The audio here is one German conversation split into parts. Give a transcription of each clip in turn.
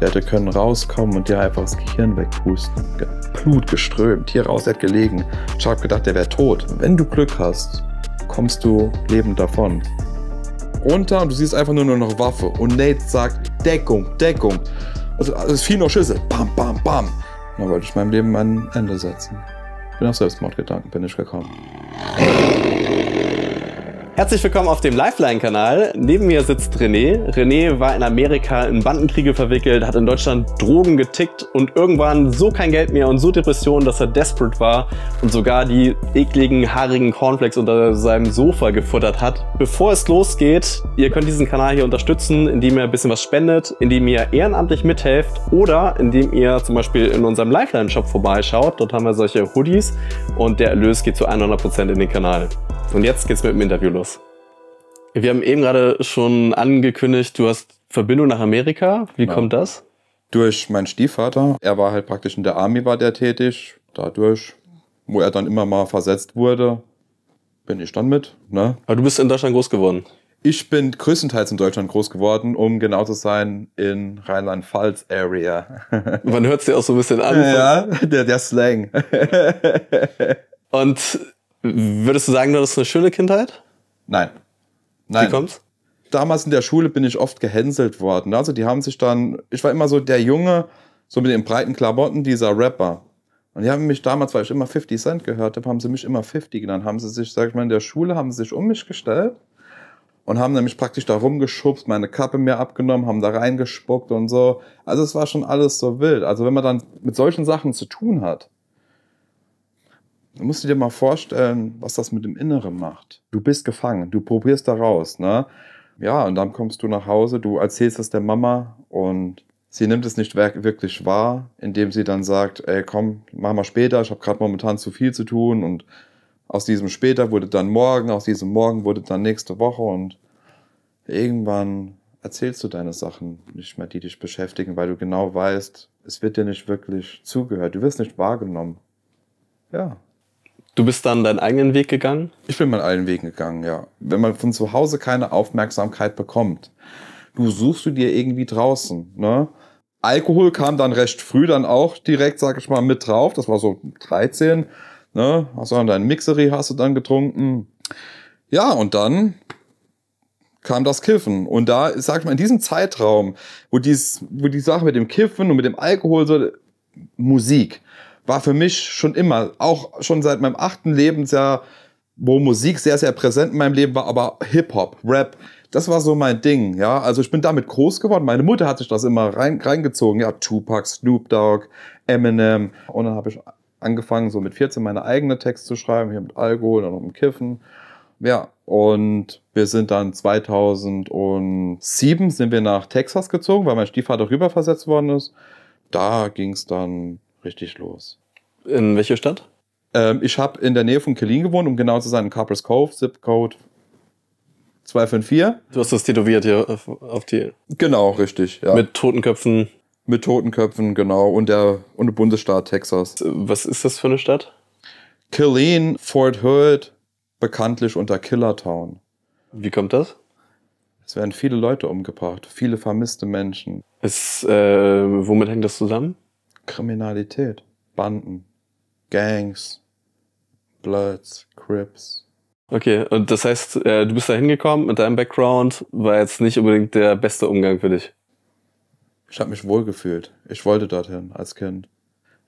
Der hätte können rauskommen und dir einfach das Gehirn wegpusten. Blut geströmt, hier raus, er hat gelegen. Ich habe gedacht, der wäre tot. Wenn du Glück hast, kommst du lebend davon. Runter und du siehst einfach nur noch Waffe. Und Nate sagt, Deckung, Deckung. Also, also es fielen noch Schüsse. Bam, bam, bam. Und dann wollte ich meinem Leben ein Ende setzen. Bin auf Selbstmordgedanken, bin ich gekommen. Herzlich willkommen auf dem Lifeline-Kanal. Neben mir sitzt René. René war in Amerika in Bandenkriege verwickelt, hat in Deutschland Drogen getickt und irgendwann so kein Geld mehr und so Depressionen, dass er desperate war und sogar die ekligen, haarigen Cornflakes unter seinem Sofa gefuttert hat. Bevor es losgeht, ihr könnt diesen Kanal hier unterstützen, indem ihr ein bisschen was spendet, indem ihr ehrenamtlich mithelft oder indem ihr zum Beispiel in unserem Lifeline-Shop vorbeischaut. Dort haben wir solche Hoodies und der Erlös geht zu 100% in den Kanal. Und jetzt geht's mit dem Interview los. Wir haben eben gerade schon angekündigt, du hast Verbindung nach Amerika. Wie ja. Genau. kommt das? Durch meinen Stiefvater. Er war halt praktisch in der Army, war der tätig. Dadurch, wo er dann immer mal versetzt wurde, bin ich dann mit. Ne? Aber du bist in Deutschland groß geworden? Ich bin größtenteils in Deutschland groß geworden, um genau zu sein, in Rheinland-Pfalz-Area. Man hört es dir auch so ein bisschen an. Ja, der, der Slang. Und Würdest du sagen, du hattest eine schöne Kindheit? Nein. Nein. Wie kommt's? Damals in der Schule bin ich oft gehänselt worden. Also die haben sich dann, ich war immer so der Junge, so mit den breiten Klamotten, dieser Rapper. Und die haben mich damals, weil ich immer 50 Cent gehört habe, haben sie mich immer 50 genannt. Haben sie sich, sag ich mal, in der Schule haben sie sich um mich gestellt und haben nämlich praktisch da rumgeschubst, meine Kappe mir abgenommen, haben da reingespuckt und so. Also es war schon alles so wild. Also wenn man dann mit solchen Sachen zu tun hat, Du musst dir mal vorstellen, was das mit dem Inneren macht. Du bist gefangen, du probierst da raus, ne? Ja, und dann kommst du nach Hause, du erzählst es der Mama und sie nimmt es nicht wirklich wahr, indem sie dann sagt, ey, komm, mach mal später, ich habe gerade momentan zu viel zu tun und aus diesem später wurde dann morgen, aus diesem morgen wurde dann nächste Woche und irgendwann erzählst du deine Sachen nicht mehr, die dich beschäftigen, weil du genau weißt, es wird dir nicht wirklich zugehört, du wirst nicht wahrgenommen. Ja, Du bist dann deinen eigenen Weg gegangen? Ich bin meinen eigenen Weg gegangen, ja. Wenn man von zu Hause keine Aufmerksamkeit bekommt, du suchst du dir irgendwie draußen, ne? Alkohol kam dann recht früh dann auch direkt, sag ich mal, mit drauf. Das war so 13, ne? Hast du dann deinen Mixery hast du dann getrunken. Ja, und dann kam das Kiffen. Und da, sag ich mal, in diesem Zeitraum, wo, dies, wo die Sache mit dem Kiffen und mit dem Alkohol so, Musik war für mich schon immer, auch schon seit meinem achten Lebensjahr, wo Musik sehr, sehr präsent in meinem Leben war, aber Hip-Hop, Rap, das war so mein Ding, ja. Also ich bin damit groß geworden. Meine Mutter hat sich das immer rein, reingezogen, ja. Tupac, Snoop Dogg, Eminem. Und dann habe ich angefangen, so mit 14 meine eigenen Texte zu schreiben, hier mit Alkohol und mit Kiffen. Ja, und wir sind dann 2007 sind wir nach Texas gezogen, weil mein Stiefvater rüberversetzt worden ist. Da ging es dann richtig los. In welche Stadt? Ähm, ich habe in der Nähe von Killeen gewohnt, um genau zu sein, in Carpers Cove, Zip Code 254. Du hast das tätowiert hier auf, auf die. Genau, richtig. Ja. Mit Totenköpfen. Mit Totenköpfen, genau. Und der, und der Bundesstaat Texas. Was ist das für eine Stadt? Killeen, Fort Hood, bekanntlich unter Killertown. Wie kommt das? Es werden viele Leute umgebracht, viele vermisste Menschen. Ist, äh, womit hängt das zusammen? Kriminalität. Banden, Gangs, Bloods, Crips. Okay, und das heißt, äh, du bist da hingekommen mit deinem Background, war jetzt nicht unbedingt der beste Umgang für dich. Ich habe mich wohlgefühlt. Ich wollte dorthin als Kind.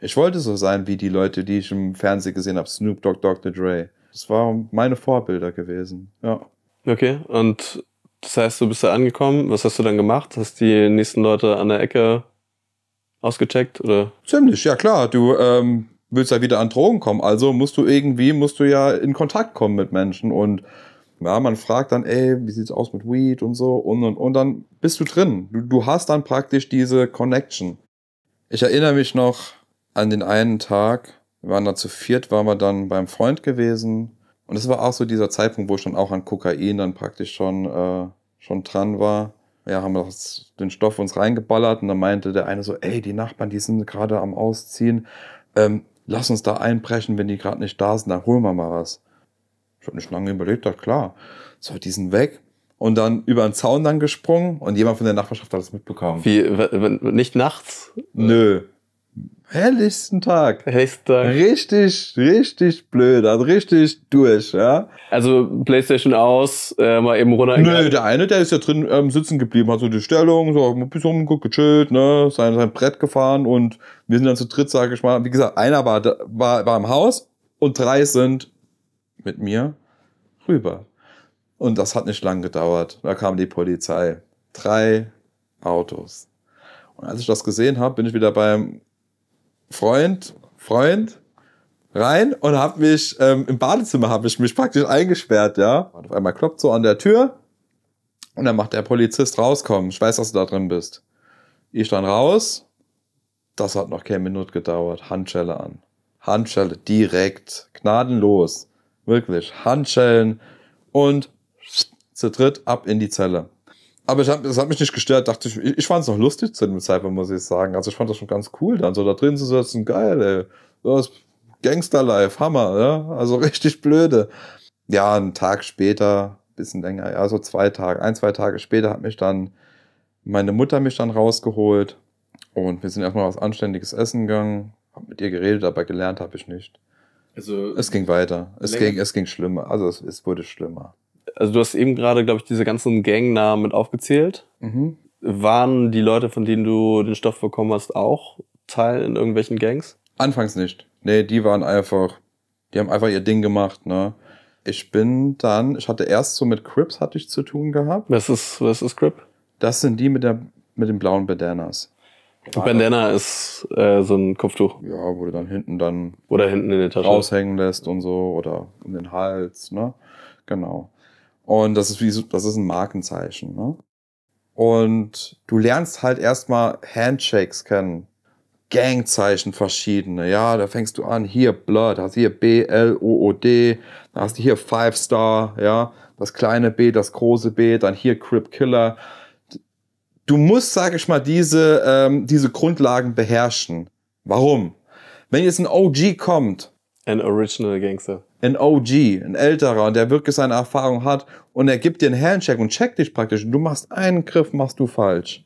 Ich wollte so sein wie die Leute, die ich im Fernsehen gesehen habe, Snoop Dogg, Dr. Dre. Das waren meine Vorbilder gewesen, ja. Okay, und das heißt, du bist da angekommen. Was hast du dann gemacht? Hast die nächsten Leute an der Ecke ausgecheckt? Oder? Ziemlich, ja klar. Du ähm, willst ja wieder an Drogen kommen. Also musst du irgendwie, musst du ja in Kontakt kommen mit Menschen. Und ja, man fragt dann, ey, wie sieht's aus mit Weed und so und und und dann bist du drin. Du, du hast dann praktisch diese Connection. Ich erinnere mich noch an den einen Tag, wir waren da zu viert, waren wir dann beim Freund gewesen. Und es war auch so dieser Zeitpunkt, wo ich dann auch an Kokain dann praktisch schon, äh, schon dran war ja, haben wir den Stoff uns reingeballert und dann meinte der eine so, ey, die Nachbarn, die sind gerade am Ausziehen, ähm, lass uns da einbrechen, wenn die gerade nicht da sind, dann holen wir mal was. Ich habe nicht lange überlegt, ja klar. So, die sind weg, und dann über den Zaun dann gesprungen und jemand von der Nachbarschaft hat das mitbekommen. Wie, nicht nachts? Nö, helllichsten Tag. Helllichsten Richtig, richtig blöd, also richtig durch, ja. Also Playstation aus, äh, mal eben runter. Nö, der eine, der ist ja drin ähm, sitzen geblieben, hat so die Stellung, so ein bisschen umgeguckt, gechillt, ne, sein, sein Brett gefahren und wir sind dann zu dritt, sage ich mal. Wie gesagt, einer war, war, war im Haus und drei sind mit mir rüber. Und das hat nicht lang gedauert. Da kam die Polizei. Drei Autos. Und als ich das gesehen habe, bin ich wieder beim Freund, Freund rein und habe mich ähm, im Badezimmer habe ich mich praktisch eingesperrt, ja. Und auf einmal klopft so an der Tür und dann macht der Polizist rauskommen. Ich weiß, dass du da drin bist. Ich dann raus. Das hat noch keine Minute gedauert. Handschelle an. Handschelle direkt, gnadenlos, wirklich Handschellen und zu dritt ab in die Zelle aber ich hab, das hat mich nicht gestört. Dachte ich, ich fand es noch lustig zu dem Zeitpunkt, muss ich sagen. Also ich fand das schon ganz cool, dann so da drin zu sitzen. Geil, ey. Das Gangster-Life, Hammer, ja. Also richtig blöde. Ja, einen Tag später, bisschen länger, ja, so zwei Tage, ein, zwei Tage später hat mich dann meine Mutter mich dann rausgeholt und wir sind erstmal was Anständiges essen gegangen. Hab mit ihr geredet, aber gelernt habe ich nicht. Also es ging weiter. Es ging, es ging schlimmer. Also es, es wurde schlimmer also du hast eben gerade, glaube ich, diese ganzen Gangnamen mit aufgezählt. Mhm. Waren die Leute, von denen du den Stoff bekommen hast, auch Teil in irgendwelchen Gangs? Anfangs nicht. Nee, die waren einfach, die haben einfach ihr Ding gemacht, ne? Ich bin dann, ich hatte erst so mit Crips hatte ich zu tun gehabt. Was ist, was ist Crip? Das sind die mit der, mit den blauen Bandanas. Bandana ist äh, so ein Kopftuch. Ja, wo du dann hinten dann oder hinten in der Tasche raushängen lässt und so oder um den Hals, ne? Genau. Und das ist wie, das ist ein Markenzeichen. Ne? Und du lernst halt erstmal Handshakes kennen. Gangzeichen verschiedene, ja, da fängst du an, hier Blood, hast hier B, L, O, O, D, da hast du hier Five Star, ja, das kleine B, das große B, dann hier Crip Killer. Du musst, sage ich mal, diese, ähm, diese Grundlagen beherrschen. Warum? Wenn jetzt ein OG kommt. Ein Original Gangster ein OG, ein älterer, der wirklich seine Erfahrung hat und er gibt dir einen Handcheck und checkt dich praktisch. Du machst einen Griff, machst du falsch.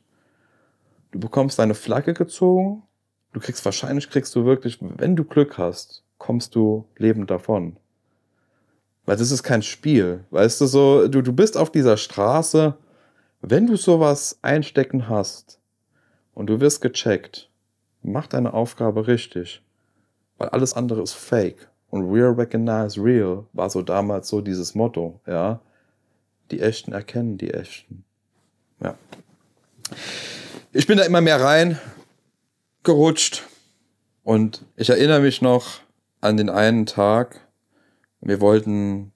Du bekommst deine Flagge gezogen. Du kriegst wahrscheinlich kriegst du wirklich, wenn du Glück hast, kommst du lebend davon. Weil das ist kein Spiel. Weißt du so, du, du bist auf dieser Straße, wenn du sowas einstecken hast und du wirst gecheckt, mach deine Aufgabe richtig. Weil alles andere ist fake. Und Real Recognize Real war so damals so dieses Motto, ja. Die Echten erkennen die Echten. Ja. Ich bin da immer mehr rein gerutscht und ich erinnere mich noch an den einen Tag. Wir wollten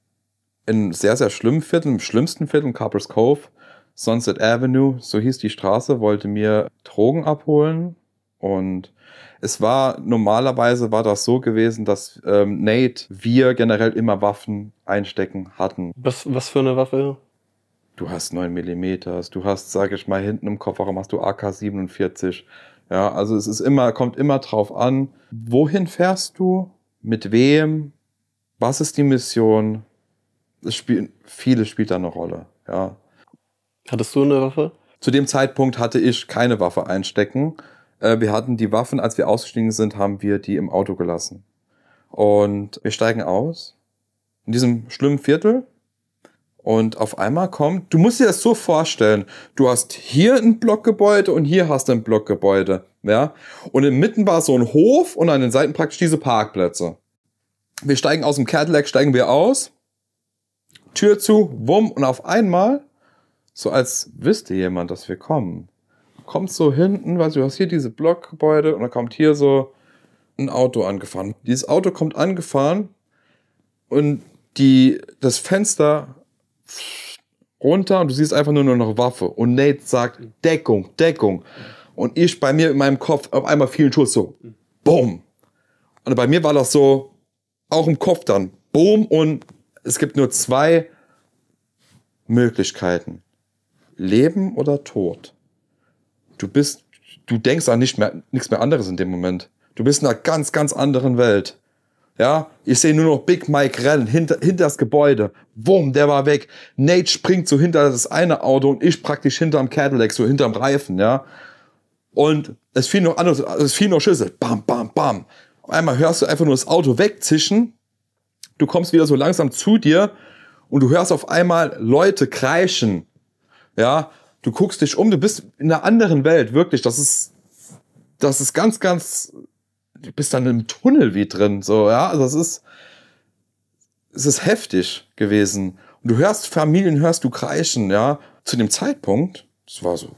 in sehr, sehr schlimm Viertel, im schlimmsten Viertel, in Carpers Cove, Sunset Avenue, so hieß die Straße, wollte mir Drogen abholen und es war normalerweise war das so gewesen, dass ähm, Nate wir generell immer Waffen einstecken hatten. Was, was für eine Waffe? Du hast 9 mm, du hast, sag ich mal, hinten im Kofferraum hast du AK-47. Ja, also es ist immer, kommt immer drauf an, wohin fährst du, mit wem, was ist die Mission. Es spiel, vieles spielt da eine Rolle, ja. Hattest du eine Waffe? Zu dem Zeitpunkt hatte ich keine Waffe einstecken. Äh, wir hatten die Waffen, als wir ausgestiegen sind, haben wir die im Auto gelassen. Und wir steigen aus in diesem schlimmen Viertel. Und auf einmal kommt, du musst dir das so vorstellen, du hast hier ein Blockgebäude und hier hast du ein Blockgebäude, ja. Und inmitten war so ein Hof und an den Seiten praktisch diese Parkplätze. Wir steigen aus dem Cadillac, steigen wir aus, Tür zu, wumm, und auf einmal, so als wüsste jemand, dass wir kommen, kommst so hinten, weißt du, du hast hier diese Blockgebäude und dann kommt hier so ein Auto angefahren. Dieses Auto kommt angefahren und die, das Fenster runter und du siehst einfach nur noch Waffe. Und Nate sagt Deckung, Deckung. Und ich bei mir in meinem Kopf auf einmal vielen Schuss so, boom. Und bei mir war das so, auch im Kopf dann, boom. Und es gibt nur zwei Möglichkeiten. Leben oder Tod du bist, du denkst an nicht mehr, nichts mehr anderes in dem Moment. Du bist in einer ganz, ganz anderen Welt. Ja, ich sehe nur noch Big Mike rennen hinter, hinter das Gebäude. Wumm, der war weg. Nate springt so hinter das eine Auto und ich praktisch hinterm Cadillac, so hinterm Reifen, ja. Und es fiel noch anders, es fiel noch Schüsse. Bam, bam, bam. Auf einmal hörst du einfach nur das Auto wegzischen. Du kommst wieder so langsam zu dir und du hörst auf einmal Leute kreischen. Ja, du guckst dich um, du bist in einer anderen Welt, wirklich. Das ist, das ist ganz, ganz, du bist dann im Tunnel wie drin, so, ja. Also es ist, es ist heftig gewesen. Und du hörst Familien, hörst du kreischen, ja. Zu dem Zeitpunkt, es war so,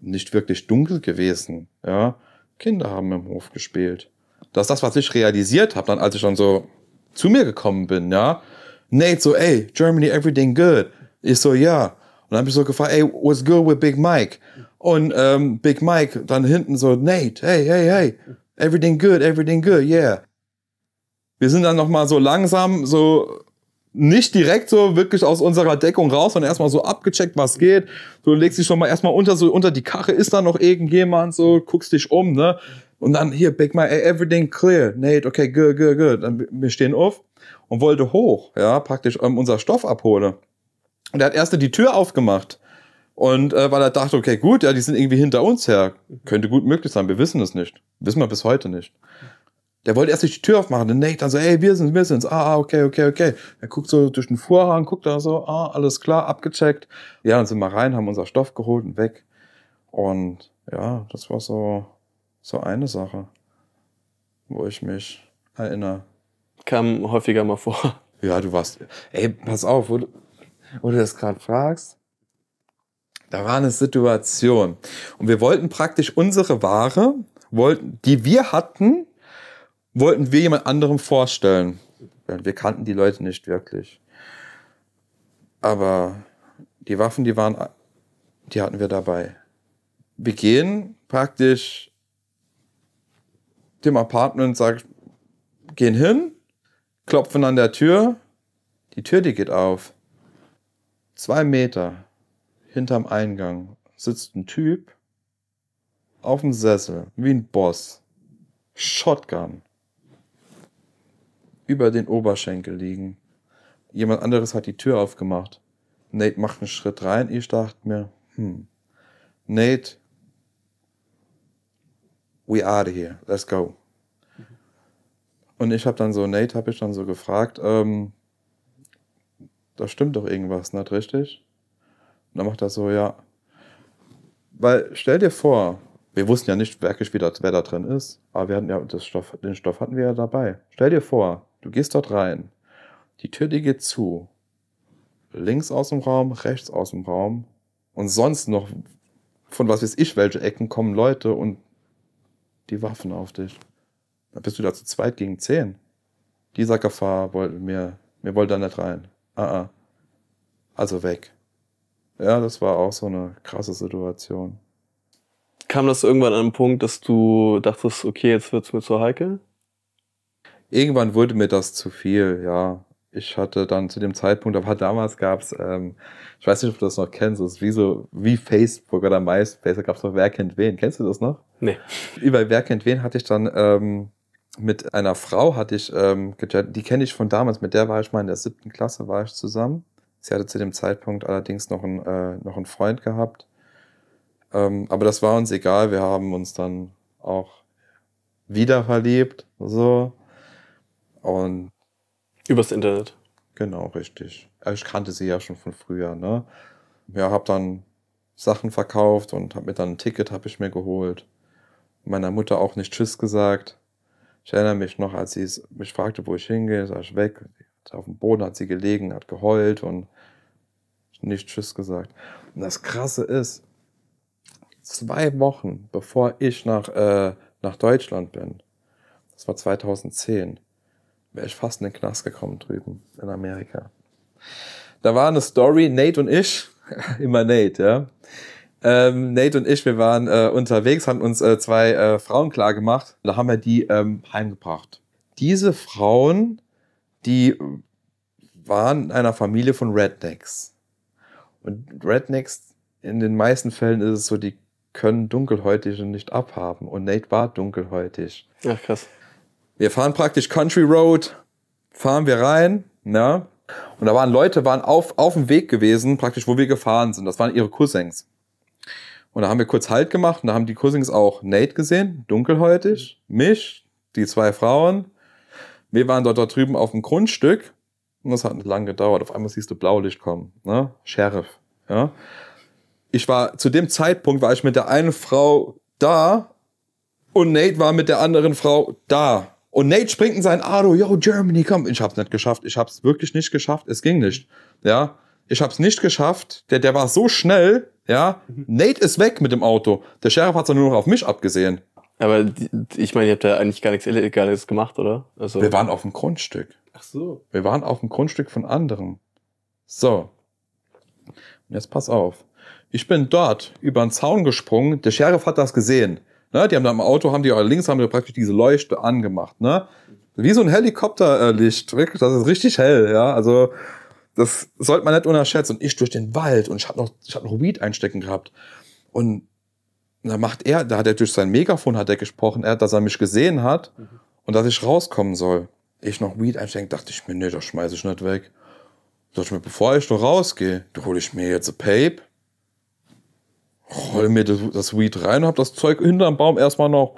nicht wirklich dunkel gewesen, ja. Kinder haben im Hof gespielt. Das ist das, was ich realisiert habe, dann als ich dann so zu mir gekommen bin, ja. Nate so, ey, Germany, everything good. Ich so, ja, dann habe ich so gefragt, ey, what's good with Big Mike? Und ähm, Big Mike dann hinten so, Nate, hey, hey, hey, everything good, everything good, yeah. Wir sind dann nochmal so langsam, so nicht direkt so wirklich aus unserer Deckung raus, sondern erstmal so abgecheckt, was geht. Du legst dich schon mal erstmal unter, so unter die Karre ist da noch irgendjemand, so guckst dich um, ne? Und dann hier, Big Mike, ey, everything clear. Nate, okay, good, good, good. Dann, wir stehen auf und wollte hoch, ja, praktisch ähm, unser Stoff abholen. Und er hat erst die Tür aufgemacht. Und äh, weil er dachte, okay, gut, ja, die sind irgendwie hinter uns her. Könnte gut möglich sein, wir wissen es nicht. Wissen wir bis heute nicht. Der wollte erst die Tür aufmachen, dann Nate dann so, ey, wir sind's, wir sind's. Ah, ah, okay, okay, okay. Er guckt so durch den Vorhang, guckt da so, ah, alles klar, abgecheckt. Ja, dann sind wir rein, haben unser Stoff geholt und weg. Und ja, das war so, so eine Sache, wo ich mich erinnere. Kam häufiger mal vor. Ja, du warst, ey, pass auf, wo, wo du das gerade fragst, da war eine Situation. Und wir wollten praktisch unsere Ware, wollten, die wir hatten, wollten wir jemand anderem vorstellen. Wir kannten die Leute nicht wirklich. Aber die Waffen, die waren, die hatten wir dabei. Wir gehen praktisch dem Apartment, sag, gehen hin, klopfen an der Tür, die Tür, die geht auf zwei Meter hinterm Eingang sitzt ein Typ auf dem Sessel, wie ein Boss, Shotgun, über den Oberschenkel liegen. Jemand anderes hat die Tür aufgemacht. Nate macht einen Schritt rein. Ich dachte mir, hm, Nate, we out here, let's go. Mhm. Und ich habe dann so, Nate habe ich dann so gefragt, ähm, da stimmt doch irgendwas nicht richtig. Und dann macht er so, ja. Weil stell dir vor, wir wussten ja nicht wirklich, wie das Wetter drin ist, aber wir hatten ja das Stoff, den Stoff hatten wir ja dabei. Stell dir vor, du gehst dort rein, die Tür, die geht zu. Links aus dem Raum, rechts aus dem Raum und sonst noch von was weiß ich, welche Ecken kommen Leute und die Waffen auf dich. Dann bist du da zu zweit gegen zehn. Dieser Gefahr wollte mir, mir wollte da nicht rein. Ah, ah. Also weg. Ja, das war auch so eine krasse Situation. Kam das irgendwann an einen Punkt, dass du dachtest, okay, jetzt wird es mir zu heikel? Irgendwann wurde mir das zu viel, ja. Ich hatte dann zu dem Zeitpunkt, aber damals gab's, ähm, ich weiß nicht, ob du das noch kennst, es ist wie so, wie Facebook oder MySpace, da gab es noch Wer kennt wen. Kennst du das noch? Nee. Über Wer kennt wen hatte ich dann ähm, mit einer Frau hatte ich, ähm, die kenne ich von damals, mit der war ich mal in der siebten Klasse, war ich zusammen. Sie hatte zu dem Zeitpunkt allerdings noch einen, äh, noch einen Freund gehabt. Ähm, aber das war uns egal, wir haben uns dann auch wieder verliebt, so. Und. Übers Internet. Genau, richtig. Also ich kannte sie ja schon von früher, ne? Ja, hab dann Sachen verkauft und hab mir dann ein Ticket, hab ich mir geholt. Meiner Mutter auch nicht Tschüss gesagt. Ich erinnere mich noch, als sie mich fragte, wo ich hingehe, sah ich weg. Auf dem Boden hat sie gelegen, hat geheult und nicht Tschüss gesagt. Und das Krasse ist, zwei Wochen bevor ich nach, äh, nach Deutschland bin, das war 2010, wäre ich fast in den Knast gekommen drüben in Amerika. Da war eine Story, Nate und ich, immer Nate, ja. Ähm, Nate und ich, wir waren äh, unterwegs, haben uns äh, zwei äh, Frauen klargemacht. Da haben wir die ähm, heimgebracht. Diese Frauen, die waren in einer Familie von Rednecks. Und Rednecks, in den meisten Fällen ist es so, die können Dunkelhäutige nicht abhaben. Und Nate war dunkelhäutig. Ach krass. Wir fahren praktisch Country Road, fahren wir rein, ne? Und da waren Leute, waren auf, auf dem Weg gewesen, praktisch, wo wir gefahren sind. Das waren ihre Cousins. Und da haben wir kurz Halt gemacht und da haben die Cousins auch Nate gesehen, dunkelhäutig, mich, die zwei Frauen. Wir waren dort, dort drüben auf dem Grundstück und das hat nicht lange gedauert. Auf einmal siehst du Blaulicht kommen, ne? Sheriff, ja. Ich war, zu dem Zeitpunkt war ich mit der einen Frau da und Nate war mit der anderen Frau da. Und Nate springt in sein Auto, yo, Germany, komm. Ich hab's nicht geschafft. Ich hab's wirklich nicht geschafft. Es ging nicht. Ja. Ich hab's nicht geschafft. Der, der war so schnell, ja, mhm. Nate ist weg mit dem Auto. Der Sheriff hat es nur noch auf mich abgesehen. Aber ich meine, ihr habt ja eigentlich gar nichts Illegales gemacht, oder? Also wir waren auf dem Grundstück. Ach so. Wir waren auf dem Grundstück von anderen. So. Und jetzt pass auf. Ich bin dort über einen Zaun gesprungen. Der Sheriff hat das gesehen. Ne? Die haben da im Auto, haben die links, haben die praktisch diese Leuchte angemacht. Ne? Wie so ein Helikopterlicht. das ist richtig hell. Ja, also das sollte man nicht unterschätzen. Und ich durch den Wald und ich habe noch, ich hab noch Weed einstecken gehabt. Und da macht er, da hat er durch sein Megafon hat er gesprochen, er, dass er mich gesehen hat mhm. und dass ich rauskommen soll. Ich noch Weed einstecken, dachte ich mir, nee, das schmeiße ich nicht weg. Sag ich mir, bevor ich noch rausgehe, da hole ich mir jetzt ein Pape, roll mir das Weed rein und hab das Zeug hinterm Baum erstmal noch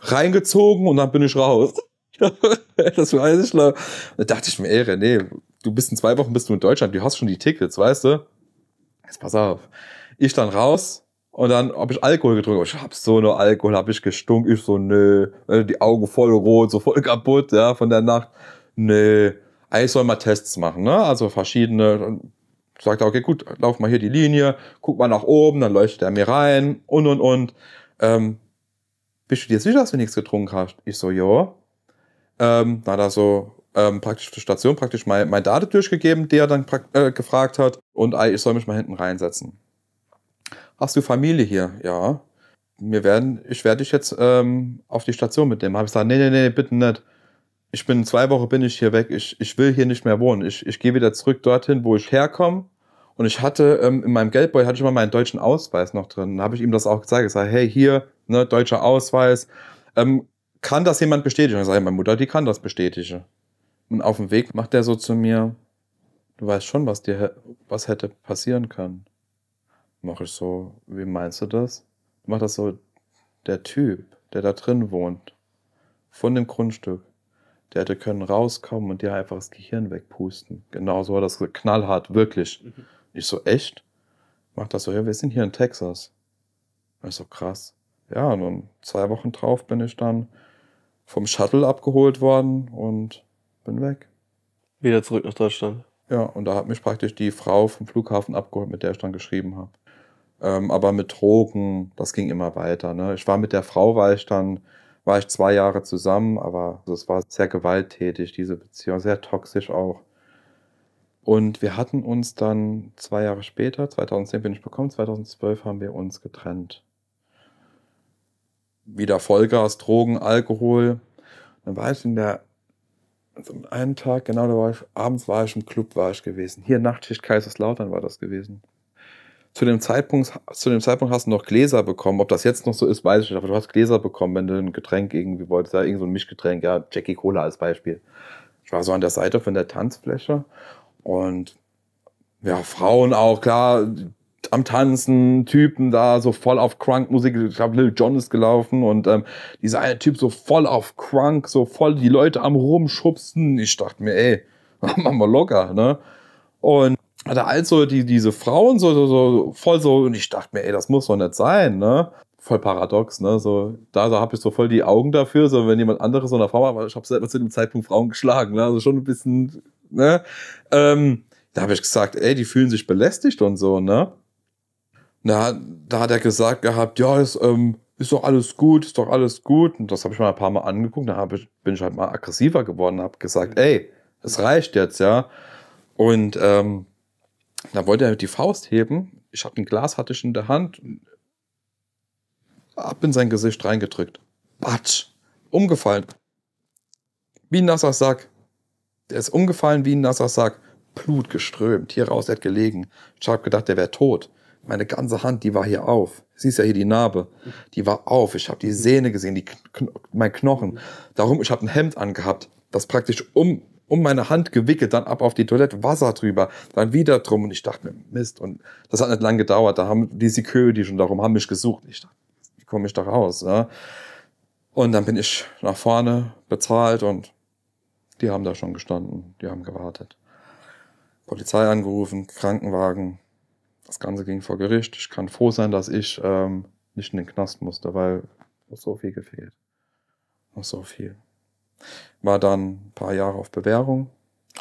reingezogen und dann bin ich raus. das weiß ich noch. Da dachte ich mir, ey, René, du bist in zwei Wochen bist du in Deutschland, du hast schon die Tickets, weißt du? Jetzt pass auf. Ich dann raus und dann habe ich Alkohol getrunken. Ich hab so nur Alkohol, hab ich gestunken. Ich so, nö. Also die Augen voll rot, so voll kaputt, ja, von der Nacht. Nö. Ich soll mal Tests machen, ne? Also verschiedene. Sagt er, okay, gut, lauf mal hier die Linie, guck mal nach oben, dann leuchtet er mir rein und und und. Ähm, bist du dir sicher, dass du nichts getrunken hast? Ich so, jo. Ähm, na, da so, ähm, praktisch für Station praktisch mein, mein Date durchgegeben, der dann äh, gefragt hat und ich soll mich mal hinten reinsetzen. Hast du Familie hier? Ja. Wir werden, ich werde dich jetzt ähm, auf die Station mitnehmen. Habe ich gesagt, nee, nee, nee, bitte nicht. Ich bin zwei Wochen bin ich hier weg. Ich, ich will hier nicht mehr wohnen. Ich, ich gehe wieder zurück dorthin, wo ich herkomme. Und ich hatte ähm, in meinem Geldbeutel hatte ich mal meinen deutschen Ausweis noch drin. Da habe ich ihm das auch gezeigt. Ich sage, hey, hier, ne, deutscher Ausweis. Ähm, kann das jemand bestätigen? Ich sage, meine Mutter, die kann das bestätigen. Und auf dem Weg macht er so zu mir, du weißt schon, was dir was hätte passieren können. Mach ich so, wie meinst du das? Macht das so der Typ, der da drin wohnt, von dem Grundstück. Der hätte können rauskommen und dir einfach das Gehirn wegpusten. Genau so hat das knallhart, wirklich. Mhm. Ich so, echt? Macht das so, ja, wir sind hier in Texas. Ich so, krass. Ja, und zwei Wochen drauf bin ich dann vom Shuttle abgeholt worden und bin weg. Wieder zurück nach Deutschland. Ja, und da hat mich praktisch die Frau vom Flughafen abgeholt, mit der ich dann geschrieben habe. Ähm, aber mit Drogen, das ging immer weiter. Ne? Ich war mit der Frau, war ich dann, war ich zwei Jahre zusammen, aber es war sehr gewalttätig, diese Beziehung, sehr toxisch auch. Und wir hatten uns dann zwei Jahre später, 2010 bin ich bekommen, 2012 haben wir uns getrennt. Wieder Vollgas, Drogen, Alkohol. Dann war ich in der also einen Tag, genau, da war ich, abends war ich im Club, war ich gewesen. Hier Nachtschicht Kaiserslautern war das gewesen. Zu dem, Zeitpunkt, zu dem Zeitpunkt hast du noch Gläser bekommen. Ob das jetzt noch so ist, weiß ich nicht. Aber du hast Gläser bekommen, wenn du ein Getränk irgendwie wolltest. Ja, irgend so ein Mischgetränk, ja, Jackie Cola als Beispiel. Ich war so an der Seite von der Tanzfläche und ja, Frauen auch, klar, am Tanzen, Typen da so voll auf Crunk-Musik. Ich glaube, Lil Jon ist gelaufen und ähm, dieser eine Typ so voll auf Crunk, so voll die Leute am rumschubsen. Ich dachte mir, ey, machen wir locker, ne? Und da also halt die, diese Frauen so, so, so voll so, und ich dachte mir, ey, das muss doch nicht sein, ne? Voll paradox, ne? So, da, so habe ich so voll die Augen dafür, so wenn jemand anderes so eine Frau war, aber ich habe selber zu dem Zeitpunkt Frauen geschlagen, ne? Also schon ein bisschen, ne? Ähm, da habe ich gesagt, ey, die fühlen sich belästigt und so, ne? Na, da hat er gesagt gehabt, ja, ist, ähm, ist doch alles gut, ist doch alles gut. Und das habe ich mal ein paar Mal angeguckt. Da ich, bin ich halt mal aggressiver geworden, habe gesagt, ey, es reicht jetzt, ja. Und ähm, da wollte er halt die Faust heben. Ich habe ein Glas, hatte ich in der Hand, ab in sein Gesicht reingedrückt. Batsch, umgefallen. Wie ein nasser Sack. Der ist umgefallen wie ein nasser Sack. Blut geströmt, hier raus, er hat gelegen. Ich habe gedacht, der wäre tot. Meine ganze Hand, die war hier auf. Siehst ja hier die Narbe. Die war auf. Ich habe die Sehne gesehen, die Kno mein Knochen. Darum, ich habe ein Hemd angehabt, das praktisch um, um meine Hand gewickelt, dann ab auf die Toilette, Wasser drüber, dann wieder drum. Und ich dachte mir, Mist. Und das hat nicht lange gedauert. Da haben die Security schon darum, haben mich gesucht. Ich dachte, wie komme ich da raus? Ja? Und dann bin ich nach vorne bezahlt und die haben da schon gestanden. Die haben gewartet. Polizei angerufen, Krankenwagen, das Ganze ging vor Gericht. Ich kann froh sein, dass ich ähm, nicht in den Knast musste, weil noch so viel gefehlt. Noch so viel. War dann ein paar Jahre auf Bewährung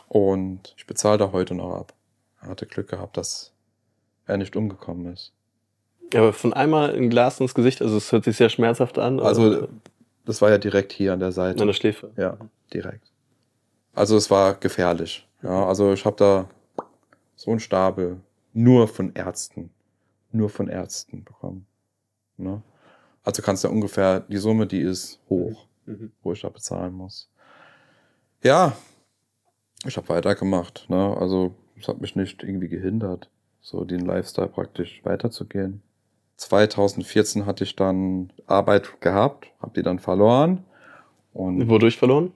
und ich bezahle da heute noch ab. Hatte Glück gehabt, dass er nicht umgekommen ist. Aber von einmal ein Glas ins Gesicht, also es hört sich sehr schmerzhaft an. Oder? Also das war ja direkt hier an der Seite. An der Schläfe. Ja, direkt. Also es war gefährlich. Ja, also ich habe da so einen Stapel nur von Ärzten, nur von Ärzten bekommen. Ne? Also kannst du ja ungefähr, die Summe, die ist hoch, mhm. mhm. wo ich da bezahlen muss. Ja, ich habe weitergemacht. Ne? Also es hat mich nicht irgendwie gehindert, so den Lifestyle praktisch weiterzugehen. 2014 hatte ich dann Arbeit gehabt, habe die dann verloren. Und Wodurch verloren?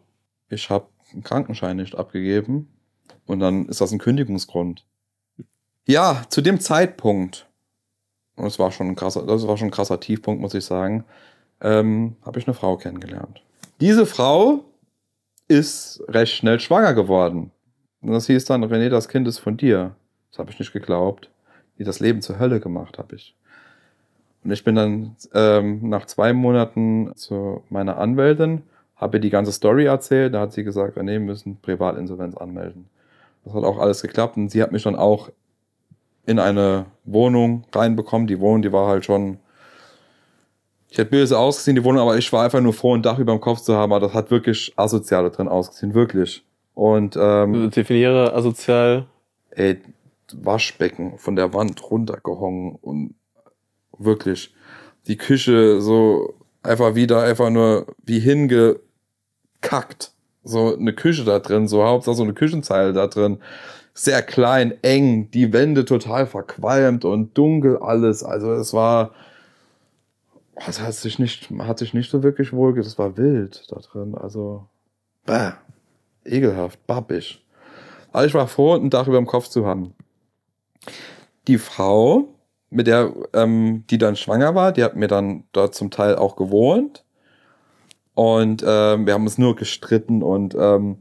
Ich habe einen Krankenschein nicht abgegeben. Und dann ist das ein Kündigungsgrund ja, zu dem Zeitpunkt, und das war schon ein krasser, das war schon ein krasser Tiefpunkt, muss ich sagen, ähm, habe ich eine Frau kennengelernt. Diese Frau ist recht schnell schwanger geworden. Und das hieß dann, René, das Kind ist von dir. Das habe ich nicht geglaubt. Die das Leben zur Hölle gemacht habe ich. Und ich bin dann ähm, nach zwei Monaten zu meiner Anwältin, habe ihr die ganze Story erzählt. Da hat sie gesagt, René, wir müssen Privatinsolvenz anmelden. Das hat auch alles geklappt und sie hat mich dann auch in eine Wohnung reinbekommen. Die Wohnung, die war halt schon. Ich hätte böse ausgesehen, die Wohnung, aber ich war einfach nur froh, ein Dach über dem Kopf zu haben. Aber das hat wirklich asoziale drin ausgesehen, wirklich. Und ähm, also definiere asozial. Ey, Waschbecken von der Wand runtergehongen und wirklich die Küche so einfach wieder einfach nur wie hingekackt. So eine Küche da drin, so hauptsache so eine Küchenzeile da drin sehr klein, eng, die Wände total verqualmt und dunkel alles. Also es war, es hat sich nicht, hat sich nicht so wirklich wohl, es war wild da drin. Also, bäh, ekelhaft, babbisch. Aber ich war froh, ein Dach über dem Kopf zu haben. Die Frau, mit der, ähm, die dann schwanger war, die hat mir dann dort zum Teil auch gewohnt. Und ähm, wir haben uns nur gestritten und ähm,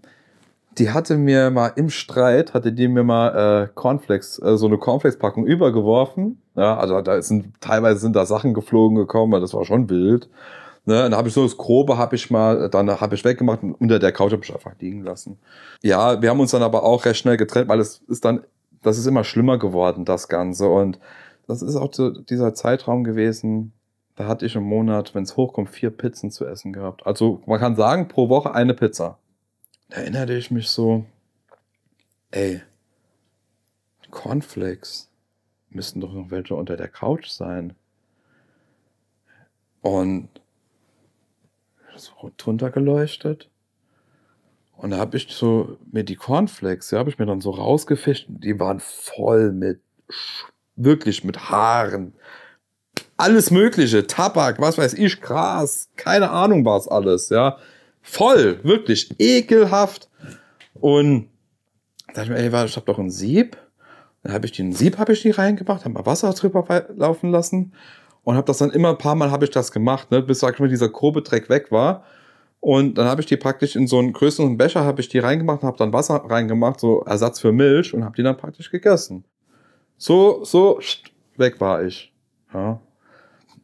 die hatte mir mal im Streit, hatte die mir mal äh, Cornflakes, äh, so eine Cornflakes-Packung übergeworfen. Ja, also da sind teilweise sind da Sachen geflogen gekommen, weil das war schon wild. Ne, dann habe ich so das Grobe habe ich mal, dann habe ich weggemacht und unter der Couch habe ich einfach liegen lassen. Ja, wir haben uns dann aber auch recht schnell getrennt, weil es ist dann, das ist immer schlimmer geworden, das Ganze. Und das ist auch so dieser Zeitraum gewesen, da hatte ich im Monat, wenn es hochkommt, vier Pizzen zu essen gehabt. Also man kann sagen, pro Woche eine Pizza da erinnerte ich mich so, ey, Cornflakes müssten doch noch welche unter der Couch sein. Und so drunter geleuchtet. Und da habe ich so mir die Cornflakes, ja, habe ich mir dann so rausgefischt. Die waren voll mit, wirklich mit Haaren. Alles Mögliche, Tabak, was weiß ich, Gras, keine Ahnung war es alles, ja. Voll, wirklich ekelhaft. Und da dachte ich mir, ey, ich habe doch ein Sieb. Dann habe ich den Sieb habe ich die reingemacht, habe mal Wasser drüber laufen lassen und habe das dann immer ein paar Mal habe ich das gemacht, ne, bis sag ich mal dieser grobe Dreck weg war. Und dann habe ich die praktisch in so einen größeren Becher habe ich die reingemacht, habe dann Wasser reingemacht, so Ersatz für Milch und habe die dann praktisch gegessen. So so weg war ich. Ja.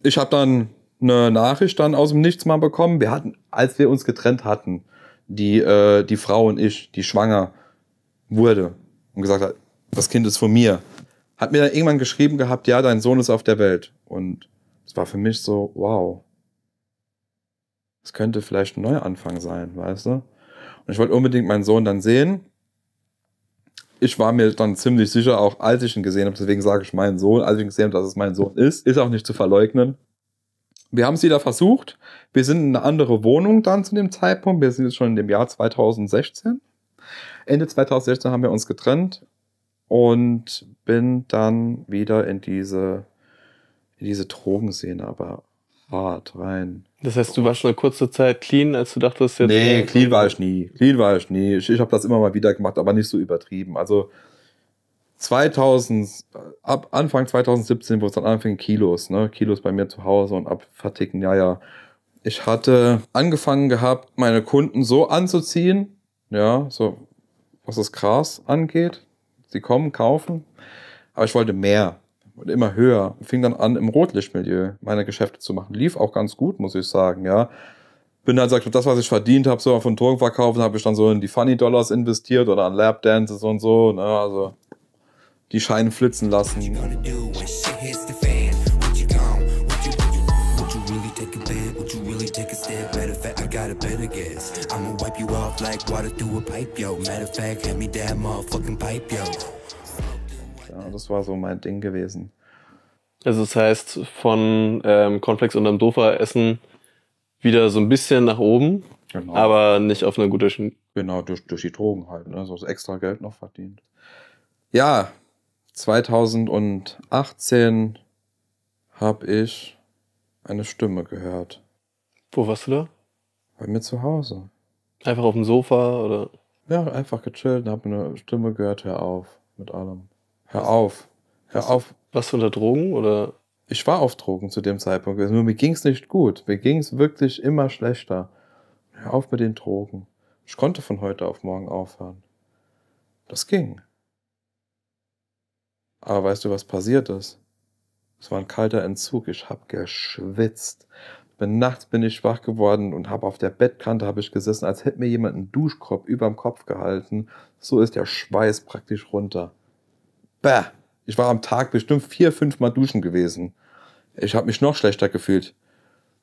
Ich habe dann eine Nachricht dann aus dem Nichts mal bekommen. Wir hatten, als wir uns getrennt hatten, die, äh, die Frau und ich, die schwanger wurde und gesagt hat, das Kind ist von mir, hat mir dann irgendwann geschrieben gehabt, ja, dein Sohn ist auf der Welt. Und es war für mich so, wow. Es könnte vielleicht ein Neuanfang sein, weißt du? Und ich wollte unbedingt meinen Sohn dann sehen. Ich war mir dann ziemlich sicher, auch als ich ihn gesehen habe, deswegen sage ich meinen Sohn, als ich ihn gesehen habe, dass es mein Sohn ist, ist auch nicht zu verleugnen wir haben es wieder versucht. Wir sind in eine andere Wohnung dann zu dem Zeitpunkt. Wir sind jetzt schon in dem Jahr 2016. Ende 2016 haben wir uns getrennt und bin dann wieder in diese, in diese Drogenszene, aber hart rein. Das heißt, du warst schon eine kurze Zeit clean, als du dachtest jetzt. Nee, clean war ich nie. Clean war ich nie. Ich, ich habe das immer mal wieder gemacht, aber nicht so übertrieben. Also 2000, ab Anfang 2017, wo es dann anfing, Kilos, ne? Kilos bei mir zu Hause und ab verticken, ja, ja. Ich hatte angefangen gehabt, meine Kunden so anzuziehen, ja, so, was das Gras angeht. Sie kommen, kaufen, aber ich wollte mehr und immer höher. fing dann an, im Rotlichtmilieu meine Geschäfte zu machen. Lief auch ganz gut, muss ich sagen, ja. Bin dann, sag ich, das, was ich verdient habe, so von verkaufen, habe ich dann so in die Funny Dollars investiert oder an Lab Dances und so, ne, also die Scheine flitzen lassen. Ja, das war so mein Ding gewesen. Also das heißt, von ähm, Cornflakes unterm Dofer essen wieder so ein bisschen nach oben, genau. aber nicht auf einer guten... genau, durch, durch die Drogen halt, ne? so also extra Geld noch verdient. Ja, 2018 habe ich eine Stimme gehört. Wo warst du da? Bei mir zu Hause. Einfach auf dem Sofa oder? Ja, einfach gechillt und habe eine Stimme gehört, hör auf mit allem. Hör was? auf. Hör was, auf. Warst du unter Drogen oder? Ich war auf Drogen zu dem Zeitpunkt. Nur mir ging es nicht gut. Mir ging es wirklich immer schlechter. Hör auf mit den Drogen. Ich konnte von heute auf morgen aufhören. Das ging. Aber weißt du, was passiert ist? Es war ein kalter Entzug. Ich habe geschwitzt. Bin nachts bin ich schwach geworden und habe auf der Bettkante hab ich gesessen, als hätte mir jemand einen Duschkopf überm Kopf gehalten. So ist der Schweiß praktisch runter. Bäh. Ich war am Tag bestimmt vier, fünf Mal duschen gewesen. Ich habe mich noch schlechter gefühlt.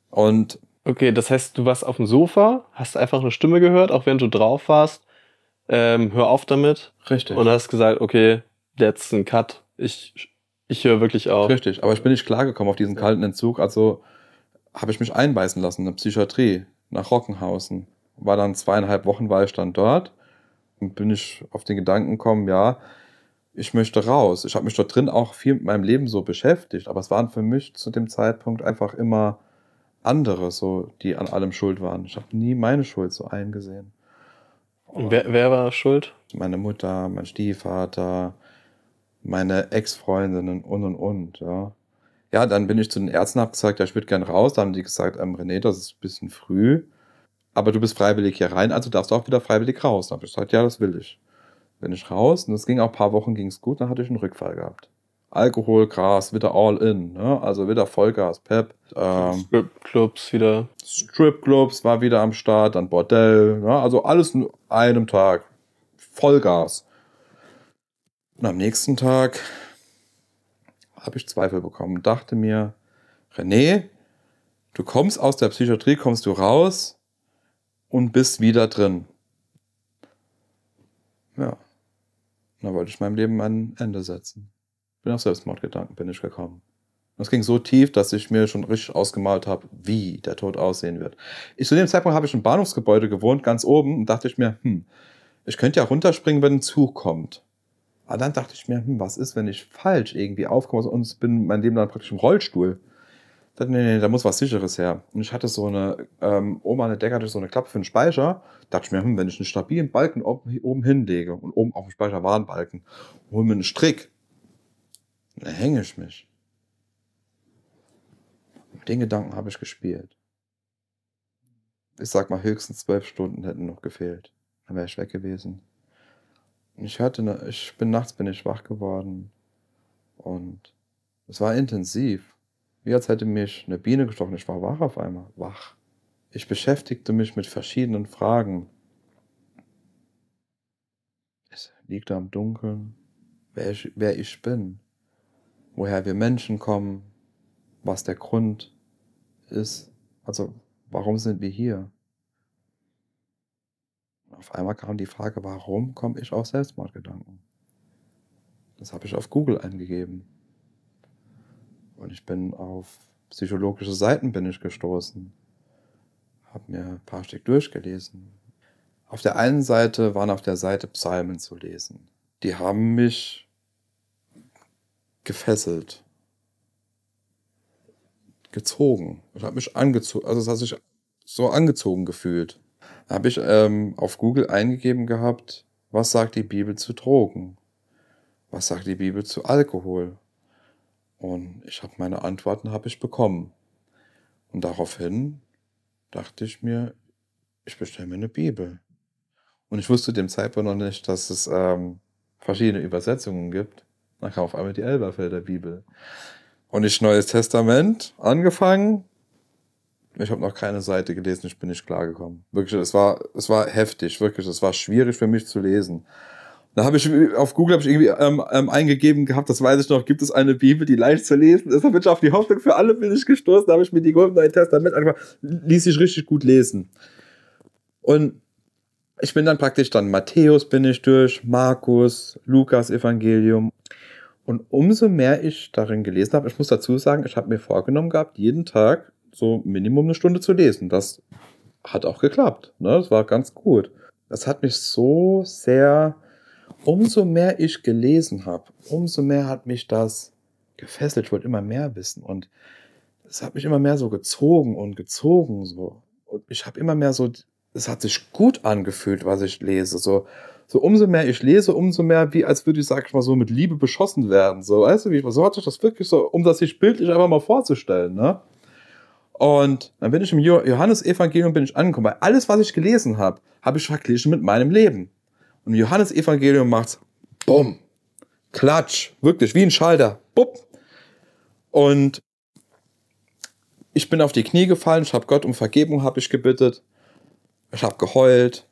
Und okay, das heißt, du warst auf dem Sofa, hast einfach eine Stimme gehört, auch während du drauf warst. Ähm, hör auf damit. Richtig. Und hast gesagt, okay, that's ein Cut ich, ich höre wirklich auf. Richtig, aber ich bin nicht klargekommen auf diesen kalten Entzug. Also habe ich mich einbeißen lassen in eine Psychiatrie nach Rockenhausen. War dann zweieinhalb Wochen war ich dann dort und bin ich auf den Gedanken gekommen, ja, ich möchte raus. Ich habe mich dort drin auch viel mit meinem Leben so beschäftigt, aber es waren für mich zu dem Zeitpunkt einfach immer andere, so, die an allem schuld waren. Ich habe nie meine Schuld so eingesehen. Wer, wer, war schuld? Meine Mutter, mein Stiefvater, meine Ex-Freundinnen und und und, ja. Ja, dann bin ich zu den Ärzten, abgezeigt, ja, ich würde gern raus. Da haben die gesagt, ähm, René, das ist ein bisschen früh, aber du bist freiwillig hier rein, also darfst du auch wieder freiwillig raus. Dann habe ich gesagt, ja, das will ich. Bin ich raus und es ging auch ein paar Wochen ging's gut, dann hatte ich einen Rückfall gehabt. Alkohol, Gras, wieder all in, ne? Also wieder Vollgas, Pep. Ähm, Stripclubs wieder. Stripclubs war wieder am Start, dann Bordell, ne? Also alles in einem Tag. Vollgas. Und am nächsten Tag habe ich Zweifel bekommen und dachte mir, René, du kommst aus der Psychiatrie, kommst du raus und bist wieder drin. Ja. Da wollte ich meinem Leben ein Ende setzen. Bin auf Selbstmordgedanken bin ich gekommen. Das ging so tief, dass ich mir schon richtig ausgemalt habe, wie der Tod aussehen wird. Ich, zu dem Zeitpunkt habe ich im Bahnhofsgebäude gewohnt, ganz oben, und dachte ich mir, hm, ich könnte ja runterspringen, wenn ein Zug kommt. Aber dann dachte ich mir, hm, was ist, wenn ich falsch irgendwie aufkomme und bin mein Leben dann praktisch im Rollstuhl? Dachte, nee, nee, da muss was Sicheres her. Und ich hatte so eine, ähm, oben an der Decke hatte ich so eine Klappe für den Speicher. Dachte ich mir, hm, wenn ich einen stabilen Balken oben, oben hinlege und oben auf dem Speicher war ein Balken, hol mir einen Strick, dann hänge ich mich. Den Gedanken habe ich gespielt. Ich sag mal, höchstens zwölf Stunden hätten noch gefehlt. Dann wäre ich weg gewesen ich hatte, ich bin nachts bin ich wach geworden und es war intensiv. Wie als hätte mich eine Biene gestochen. Ich war wach auf einmal. Wach. Ich beschäftigte mich mit verschiedenen Fragen. Es liegt am Dunkeln, wer ich, wer ich bin, woher wir Menschen kommen, was der Grund ist. Also, warum sind wir hier? auf einmal kam die Frage, warum komme ich auf Selbstmordgedanken? Das habe ich auf Google eingegeben. Und ich bin auf psychologische Seiten bin ich gestoßen. Habe mir ein paar Stück durchgelesen. Auf der einen Seite waren auf der Seite Psalmen zu lesen. Die haben mich gefesselt. Gezogen. Ich habe mich angezogen, also es hat sich so angezogen gefühlt habe ich ähm, auf Google eingegeben gehabt, was sagt die Bibel zu Drogen? Was sagt die Bibel zu Alkohol? Und ich habe meine Antworten habe ich bekommen. Und daraufhin dachte ich mir, ich bestelle mir eine Bibel. Und ich wusste dem Zeitpunkt noch nicht, dass es ähm, verschiedene Übersetzungen gibt. Dann kam auf einmal die Elberfelder Bibel. Und ich Neues Testament angefangen, ich habe noch keine Seite gelesen, ich bin nicht klargekommen. Wirklich, es war, es war heftig, wirklich, es war schwierig für mich zu lesen. Da habe ich auf Google habe ich irgendwie ähm, ähm, eingegeben gehabt, das weiß ich noch, gibt es eine Bibel, die leicht zu lesen ist. Da bin ich auf die Hoffnung für alle bin ich gestoßen, da habe ich mir die Golden Neuen Testament angefangen, ließ sich richtig gut lesen. Und ich bin dann praktisch dann Matthäus bin ich durch, Markus, Lukas Evangelium. Und umso mehr ich darin gelesen habe, ich muss dazu sagen, ich habe mir vorgenommen gehabt, jeden Tag so Minimum eine Stunde zu lesen. Das hat auch geklappt. Ne? Das war ganz gut. Das hat mich so sehr, umso mehr ich gelesen habe, umso mehr hat mich das gefesselt. Ich wollte immer mehr wissen und es hat mich immer mehr so gezogen und gezogen so. Und ich habe immer mehr so, es hat sich gut angefühlt, was ich lese. So, so umso mehr ich lese, umso mehr wie als würde ich, sag ich mal, so mit Liebe beschossen werden. So, weißt du, wie ich, so hat sich das wirklich so, um das sich bildlich einfach mal vorzustellen, ne? Und dann bin ich im Johannesevangelium bin ich angekommen, weil alles, was ich gelesen habe, habe ich verglichen mit meinem Leben. Und im macht es, bumm, klatsch, wirklich wie ein Schalter, bupp. Und ich bin auf die Knie gefallen, ich habe Gott um Vergebung habe ich gebittet, ich habe geheult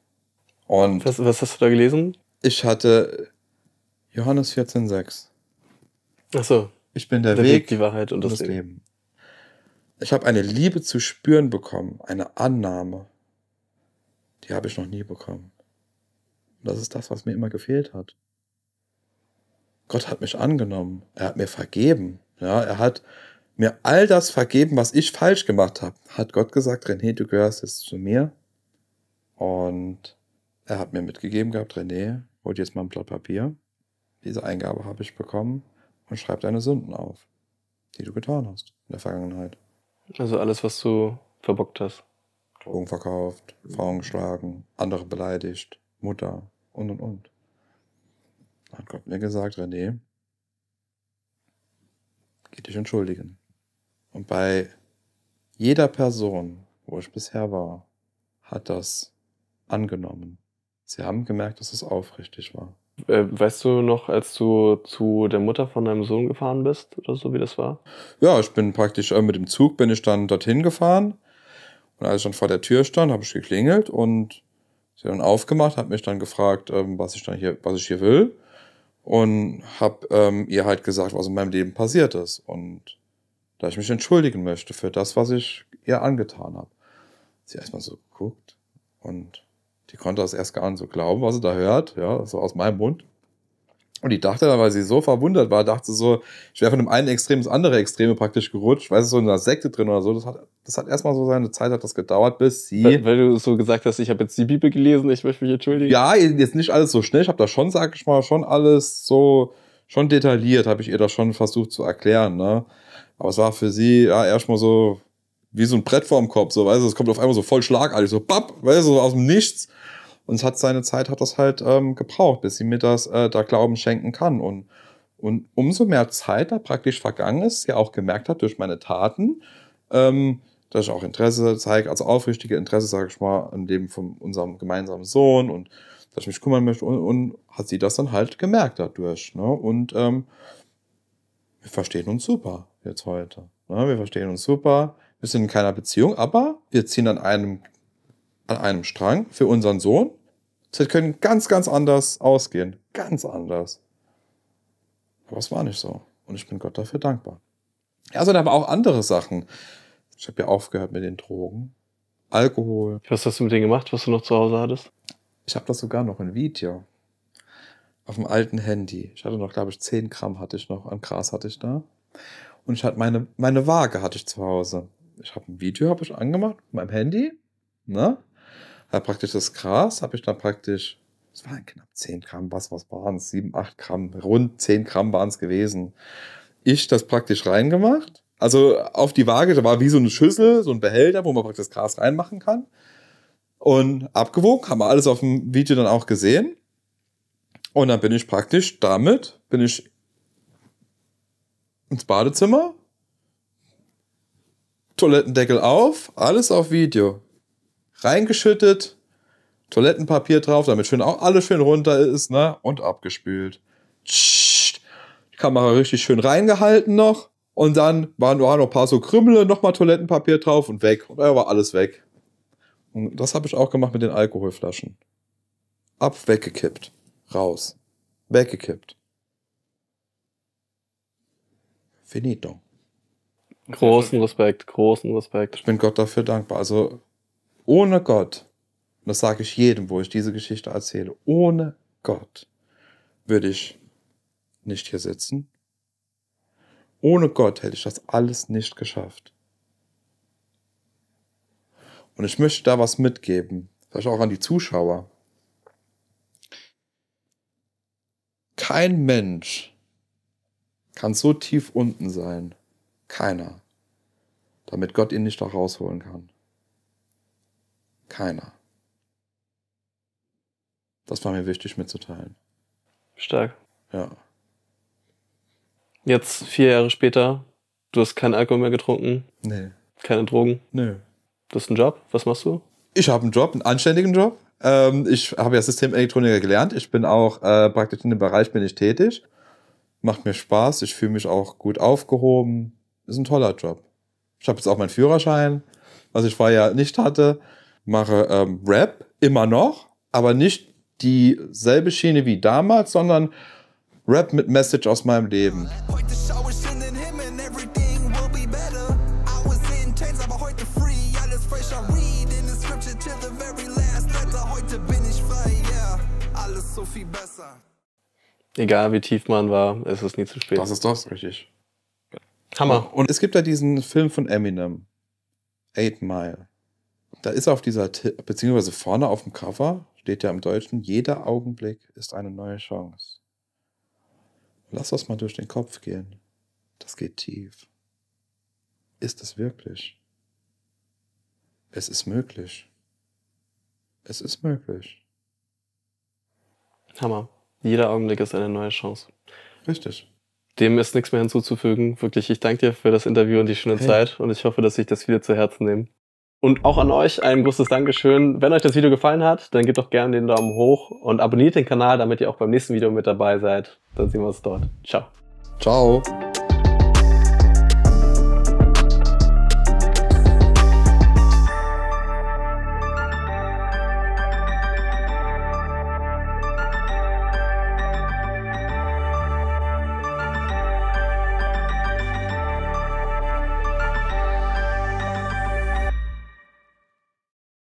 und was, was hast du da gelesen? Ich hatte Johannes 14,6. Ach so. Ich bin der, der Weg, Weg, die Wahrheit und das, Leben. Leben. Ich habe eine Liebe zu spüren bekommen, eine Annahme. Die habe ich noch nie bekommen. Und das ist das, was mir immer gefehlt hat. Gott hat mich angenommen. Er hat mir vergeben. Ja, er hat mir all das vergeben, was ich falsch gemacht habe. Hat Gott gesagt, René, du gehörst jetzt zu mir. Und er hat mir mitgegeben gehabt, René, hol jetzt mal ein Blatt Papier. Diese Eingabe habe ich bekommen und schreib deine Sünden auf, die du getan hast in der Vergangenheit. Also alles, was du verbockt hast. Drogen verkauft, Frauen geschlagen, andere beleidigt, Mutter und und und. Hat Gott mir gesagt, René, geh dich entschuldigen. Und bei jeder Person, wo ich bisher war, hat das angenommen. Sie haben gemerkt, dass es aufrichtig war. Äh, weißt du noch, als du zu der Mutter von deinem Sohn gefahren bist oder so, wie das war? Ja, ich bin praktisch äh, mit dem Zug bin ich dann dorthin gefahren und als ich dann vor der Tür stand, habe ich geklingelt und sie dann aufgemacht, hat mich dann gefragt, ähm, was ich dann hier, was ich hier will und habe ähm, ihr halt gesagt, was in meinem Leben passiert ist und da ich mich entschuldigen möchte für das, was ich ihr angetan habe. Sie erstmal so geguckt und die konnte das erst gar nicht so glauben, was sie da hört, ja, so aus meinem Mund. Und die dachte dann, weil sie so verwundert war, dachte so, ich wäre von dem einen Extrem ins andere Extreme praktisch gerutscht, weißt du, so in einer Sekte drin oder so. Das hat, das hat erstmal so seine Zeit, hat das gedauert, bis sie. Weil, weil du so gesagt hast, ich habe jetzt die Bibel gelesen, ich möchte mich entschuldigen. Ja, jetzt nicht alles so schnell. Ich habe da schon, sag ich mal, schon alles so, schon detailliert, habe ich ihr das schon versucht zu erklären, ne? Aber es war für sie ja erstmal so, wie so ein Brett vorm Kopf, so, weißt du, es kommt auf einmal so voll schlagartig, so bapp, weißt du, so aus dem Nichts. Und es hat seine Zeit, hat das halt ähm, gebraucht, bis sie mir das äh, da Glauben schenken kann. Und, und umso mehr Zeit da praktisch vergangen ist, sie auch gemerkt hat durch meine Taten, ähm, dass ich auch Interesse zeige, also aufrichtige Interesse, sage ich mal, an dem von unserem gemeinsamen Sohn und dass ich mich kümmern möchte. Und, und hat sie das dann halt gemerkt dadurch. Ne? Und ähm, wir verstehen uns super jetzt heute. Ne? Wir verstehen uns super. Wir sind in keiner Beziehung, aber wir ziehen an einem, an einem Strang für unseren Sohn. Das können ganz, ganz anders ausgehen. Ganz anders. Aber es war nicht so. Und ich bin Gott dafür dankbar. Ja, sind aber auch andere Sachen. Ich habe ja aufgehört mit den Drogen. Alkohol. Was hast du mit denen gemacht, was du noch zu Hause hattest? Ich habe das sogar noch in Video. Auf dem alten Handy. Ich hatte noch, glaube ich, 10 Gramm hatte ich noch an Gras hatte ich da. Und ich hatte meine, meine Waage hatte ich zu Hause ich habe ein Video habe ich angemacht mit meinem Handy, ne? Hab praktisch das Gras, habe ich dann praktisch, es waren knapp 10 Gramm, was, was waren es? 7, 8 Gramm, rund 10 Gramm waren es gewesen. Ich das praktisch reingemacht. Also auf die Waage, da war wie so eine Schüssel, so ein Behälter, wo man praktisch das Gras reinmachen kann. Und abgewogen, haben wir alles auf dem Video dann auch gesehen. Und dann bin ich praktisch damit, bin ich ins Badezimmer, Toilettendeckel auf, alles auf Video. Reingeschüttet, Toilettenpapier drauf, damit schön auch alles schön runter ist, ne? Und abgespült. Die Kamera richtig schön reingehalten noch. Und dann waren nur noch ein paar so Krümmel, nochmal Toilettenpapier drauf und weg. Und da war alles weg. Und das habe ich auch gemacht mit den Alkoholflaschen. Ab, weggekippt. Raus. Weggekippt. Finito. Großen Respekt, großen Respekt. Ich bin Gott dafür dankbar. Also ohne Gott, das sage ich jedem, wo ich diese Geschichte erzähle, ohne Gott würde ich nicht hier sitzen. Ohne Gott hätte ich das alles nicht geschafft. Und ich möchte da was mitgeben, vielleicht auch an die Zuschauer. Kein Mensch kann so tief unten sein, keiner. Damit Gott ihn nicht auch rausholen kann. Keiner. Das war mir wichtig mitzuteilen. Stark. Ja. Jetzt, vier Jahre später, du hast keinen Alkohol mehr getrunken. Nee. Keine Drogen. Nee. Du hast einen Job. Was machst du? Ich habe einen Job, einen anständigen Job. Ähm, ich habe ja Systemelektroniker gelernt. Ich bin auch äh, praktisch in dem Bereich bin ich tätig. Macht mir Spaß. Ich fühle mich auch gut aufgehoben ist ein toller Job. Ich habe jetzt auch meinen Führerschein, was ich vorher nicht hatte. Mache ähm, Rap immer noch, aber nicht dieselbe Schiene wie damals, sondern Rap mit Message aus meinem Leben. Egal wie tief man war, es ist nie zu spät. Das ist doch richtig. Hammer. Und es gibt da diesen Film von Eminem, Eight Mile. Da ist auf dieser, beziehungsweise vorne auf dem Cover, steht ja im Deutschen, jeder Augenblick ist eine neue Chance. Lass das mal durch den Kopf gehen. Das geht tief. Ist es wirklich? Es ist möglich. Es ist möglich. Hammer. Jeder Augenblick ist eine neue Chance. Richtig dem ist nichts mehr hinzuzufügen. Wirklich, ich danke dir für das Interview und die schöne hey. Zeit und ich hoffe, dass sich das viele zu Herzen nehmen. Und auch an euch ein großes Dankeschön. Wenn euch das Video gefallen hat, dann gebt doch gerne den Daumen hoch und abonniert den Kanal, damit ihr auch beim nächsten Video mit dabei seid. Dann sehen wir uns dort. Ciao. Ciao.